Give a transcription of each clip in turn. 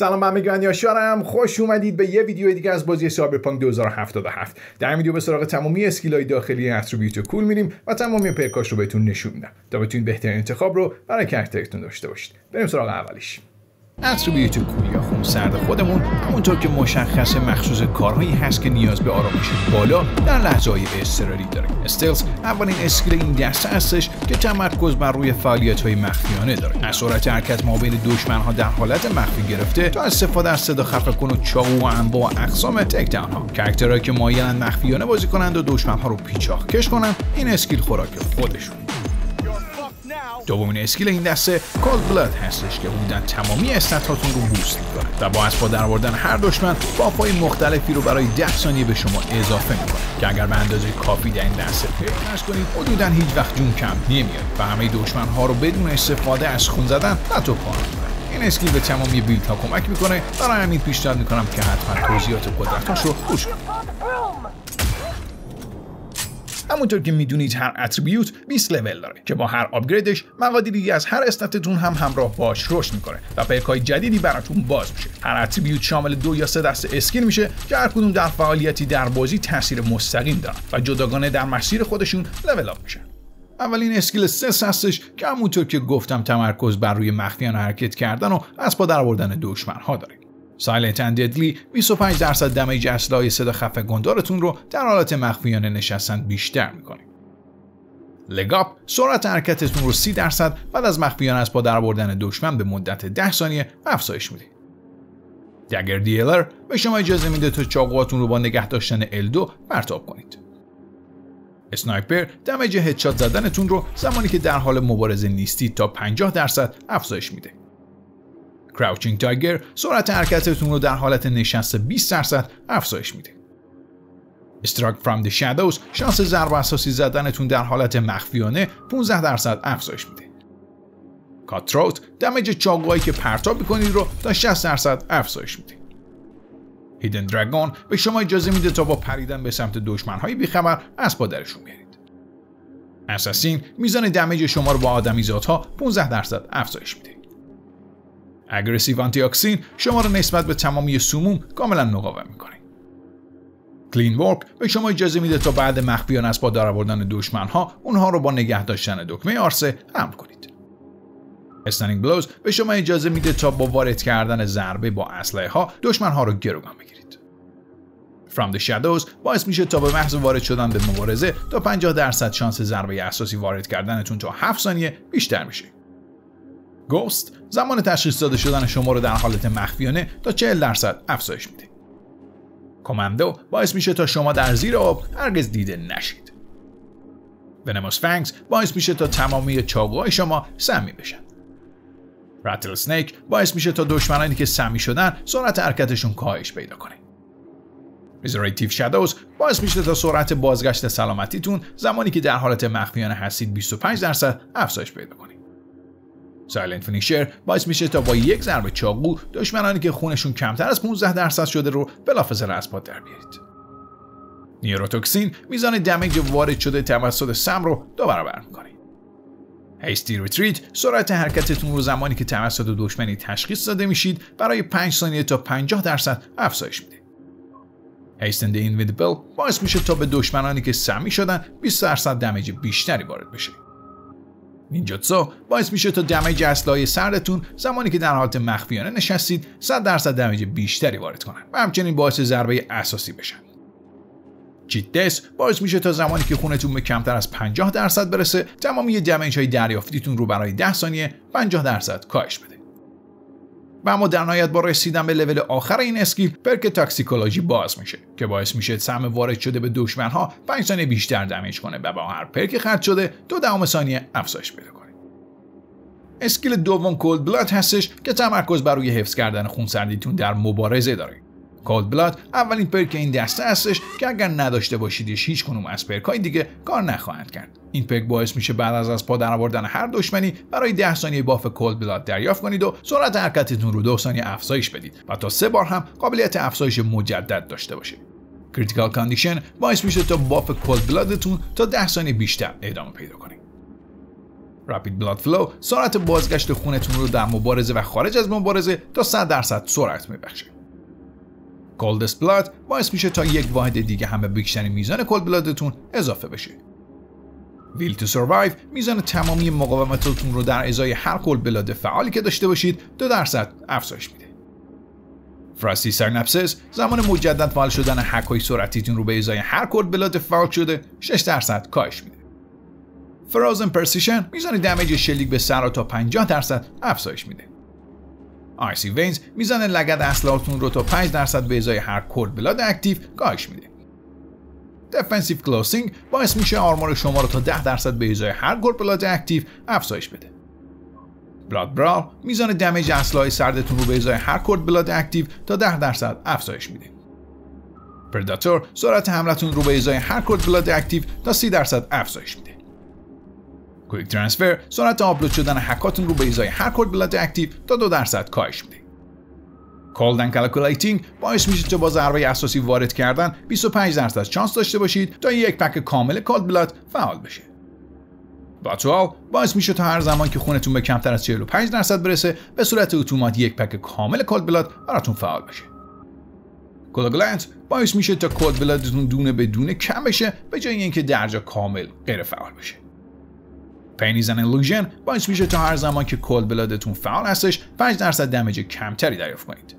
سلام من میگن یاشارم خوش اومدید به یه ویدیو دیگه از بازی سایبرپانک 2077 در این ویدیو به سراغ تمامی اسکیل های داخلی اتریبیوت و کول میریم و تمامی پرکاش رو بهتون نشون میدم تا بتونید بهترین انتخاب رو برای کرکترتون داشته باشید بریم سراغ اولیش از یا خون سرد خودمون همونطور که مشخص مخصوص کارهایی هست که نیاز به آرامش بالا در لحظه های استرالی داره استلز اولین اسکیل این دسته هستش که تمرکز بر روی فعالیت های مخفیانه داره از سرعت حرکت مابین دشمن ها در حالت مخفی گرفته تا استفاده از صدا خفه کن و چاقو و انواع و اقسام تک ها کرکترهایی که مایلن مخفیانه بازی کنند و دشمن رو پیچاخ کش کنند این اسکیل خوراک خودشون دومین اسکیل این دسته Cold بلاد هستش که بودن تمامی استت رو بوست میکنه و با از دروردن هر دشمن با پای مختلفی رو برای 10 ثانیه به شما اضافه میکنه که اگر به اندازه کافی در این دسته پیداش کنید حدودا هیچ وقت جون کم نمیاد و همه دشمن ها رو بدون استفاده از خون زدن نتو این اسکیل به تمامی بیلد ها کمک میکنه برای همین پیشنهاد میکنم که حتما توضیحات قدرتاش رو خوش کنید همونطور که میدونید هر اتریبیوت 20 لول داره که با هر آپگریدش مقادیری از هر استاتتون هم همراه باش رشد میکنه و پرکای جدیدی براتون باز میشه هر اتریبیوت شامل دو یا سه دسته اسکیل میشه که هر کدوم در فعالیتی در بازی تاثیر مستقیم دارن و جداگانه در مسیر خودشون لول میشه. میشن اولین اسکیل سس هستش که همونطور که گفتم تمرکز بر روی مخفیانه حرکت کردن و از پا دروردن دشمنها داره سایلنت اند 25 درصد دمیج اصلای صدا خفه گندارتون رو در حالت مخفیانه نشستن بیشتر میکنه. لگاپ سرعت حرکتتون رو 30 درصد بعد از مخفیانه از پا بردن دشمن به مدت 10 ثانیه افزایش میده. دگر دیلر به شما اجازه میده تا چاقوهاتون رو با نگه داشتن L2 پرتاب کنید. سنایپر دمیج هدشات زدنتون رو زمانی که در حال مبارزه نیستید تا 50 درصد افزایش میده. کراوچینگ تایگر سرعت حرکتتون رو در حالت نشست 20 درصد افزایش میده. استراک فرام دی شادوز شانس ضرب اساسی زدنتون در حالت مخفیانه 15 درصد افزایش میده. کاتروت دمج چاقوهایی که پرتاب میکنید رو تا 60 درصد افزایش میده. هیدن درگون به شما اجازه میده تا با پریدن به سمت دشمنهای بیخبر از پادرشون بیارید. اساسین میزان دمج شما رو با آدمیزادها 15 درصد افزایش میده. اگریسیو آنتی شما را نسبت به تمامی سموم کاملا مقاوم میکنه کلین ورک به شما اجازه میده تا بعد مخفیان از با درآوردن ها اونها رو با نگه داشتن دکمه آرسه حمل کنید استنینگ بلوز به شما اجازه میده تا با وارد کردن ضربه با اسلحه ها دشمنها رو گروگان بگیرید فرام the Shadows باعث میشه تا به محض وارد شدن به مبارزه تا 50 درصد شانس ضربه اساسی وارد کردنتون تا 7 ثانیه بیشتر میشه گوست زمان تشخیص داده شدن شما رو در حالت مخفیانه تا 40 درصد افزایش میده. کماندو باعث میشه تا شما در زیر آب هرگز دیده نشید. ونموس فنگز باعث میشه تا تمامی چاقوهای شما سمی بشن. راتل سنیک باعث میشه تا دشمنانی که سمی شدن سرعت حرکتشون کاهش پیدا کنه. میزوریتیف شدوز باعث میشه تا سرعت بازگشت سلامتیتون زمانی که در حالت مخفیانه هستید 25 درصد افزایش پیدا کنه. سایلنت فینیشر باعث میشه تا با یک ضربه چاقو دشمنانی که خونشون کمتر از 15 درصد شده رو بلافاصله از پا در بیارید نیوروتوکسین میزان دمیج وارد شده توسط سم رو دو برابر میکنه هیستی ریتریت سرعت حرکتتون رو زمانی که توسط دشمنی تشخیص داده میشید برای 5 ثانیه تا 50 درصد افزایش میده هیستند اینویدبل باعث میشه تا به دشمنانی که سمی شدن 20 درصد دمیج بیشتری وارد بشه نینجوتسو باعث میشه تا دمیج اسلحه سرتون زمانی که در حالت مخفیانه نشستید 100 درصد دمیج بیشتری وارد کنن و همچنین باعث ضربه اساسی بشن چیتس باعث میشه تا زمانی که خونتون به کمتر از 50 درصد برسه تمامی دمیج های دریافتیتون رو برای 10 ثانیه 50 درصد کاهش بده و اما در نهایت با رسیدن به لول آخر این اسکیل پرک تاکسیکولوژی باز میشه که باعث میشه سهم وارد شده به دشمنها 5 ثانیه بیشتر دمیج کنه و با هر پرک خرج شده دو دهم ثانیه افزایش پیدا کنه اسکیل دوم کولد بلاد هستش که تمرکز بر روی حفظ کردن خونسردیتون در مبارزه داره کولد بلاد اولین پرک این دسته هستش که اگر نداشته باشیدش هیچ کنوم از پرکای دیگه کار نخواهند کرد این پرک باعث میشه بعد از از پا درآوردن هر دشمنی برای 10 ثانیه باف کولد بلاد دریافت کنید و سرعت حرکتتون رو 2 ثانیه افزایش بدید و تا سه بار هم قابلیت افزایش مجدد داشته باشید کریتیکال کاندیشن باعث میشه تا باف کولد بلادتون تا 10 ثانیه بیشتر ادامه پیدا کنید رپید بلاد فلو سرعت بازگشت خونتون رو در مبارزه و خارج از مبارزه تا 100 درصد سرعت میبخشه Coldest Blood باعث میشه تا یک واحد دیگه هم به میزان کولد بلادتون اضافه بشه ویل تو Survive میزان تمامی مقاومتتون رو در ازای هر کولد بلاد فعالی که داشته باشید دو درصد افزایش میده فراسی سرنپسس زمان مجدد فعال شدن حکای سرعتیتون رو به ازای هر کولد بلاد فعال شده 6 درصد کاهش میده Frozen پرسیشن میزان دمیج شلیک به سر تا 50 درصد افزایش میده آیسی وینز میزان لگد اصلاتون رو تا 5 درصد به ازای هر کورد بلاد اکتیو کاهش میده دفنسیو کلوسینگ باعث میشه آرمار شما رو تا 10 درصد به ازای هر کورد بلاد اکتیو افزایش بده بلاد برال میزان دمیج اسلحه سردتون رو به ازای هر کورد بلاد اکتیو تا 10 درصد افزایش میده پرداتور سرعت حملتون رو به ازای هر کورد بلاد اکتیو تا 30 درصد افزایش میده کویک ترانسفر سرعت آپلود شدن حکاتون رو به ایزای هر کد بلاد اکتیو تا دو درصد کاهش میده کالدن کالکولیتینگ باعث میشه تا با ضربه اساسی وارد کردن 25 درصد چانس داشته باشید تا یک پک کامل کالد بلاد فعال بشه باتوال باعث میشه تا هر زمان که خونتون به کمتر از 45 درصد برسه به صورت اتومات یک پک کامل کالد بلاد براتون فعال بشه کلاگلنت باعث میشه تا کد بلادتون دونه به دونه کم بشه به جای اینکه درجا کامل غیر فعال بشه پینیز ان ایلوژن میشه تا هر زمان که کل بلادتون فعال هستش 5 درصد دمیج کمتری دریافت کنید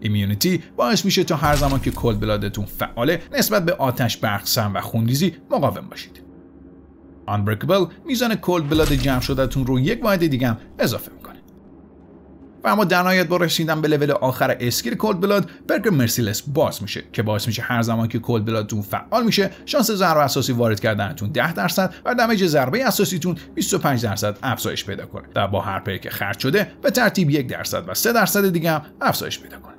ایمیونیتی باعث میشه تا هر زمان که کل بلادتون فعاله نسبت به آتش برق و خوندیزی مقاوم باشید آنبرکبل میزان کلد بلاد جمع شدهتون رو یک واحد دیگه هم اضافه و اما در نهایت با رسیدن به لول آخر اسکیل کولد بلاد برگ مرسیلس باز میشه که باعث میشه هر زمان که کولد بلادتون فعال میشه شانس ضربه اساسی وارد کردنتون 10 درصد و دمیج ضربه اساسیتون 25 درصد افزایش پیدا کنه و با هر پی که خرج شده به ترتیب 1 درصد و 3 درصد دیگه هم افزایش پیدا کنه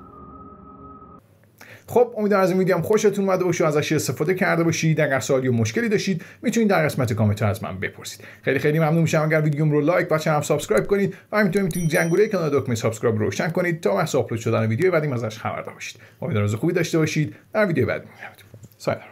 خب امیدوارم از این ویدیو خوشتون اومده باشه و ازش استفاده کرده باشید اگر سوالی و مشکلی داشتید میتونید در قسمت کامنت از من بپرسید خیلی خیلی ممنون میشم اگر ویدیوم رو لایک و چنل سابسکرایب کنید و همینطور میتونید جنگوله کانال دکمه سابسکرایب رو روشن کنید تا محض آپلود شدن ویدیو بعدی ازش خبردار باشید امیدوارم روز خوبی داشته باشید در ویدیو بعدی میبینمتون